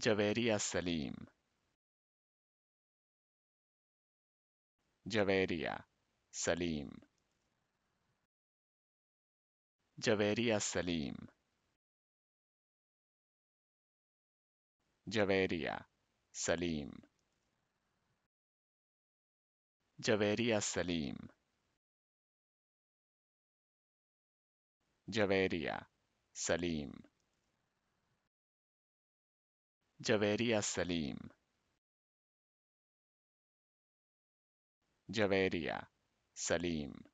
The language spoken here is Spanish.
Salim. salim Javeria Salim. Javeria Salim. Javeria Salim. Javeria Salim. Javeria Salim. جویریہ سلیم جویریہ سلیم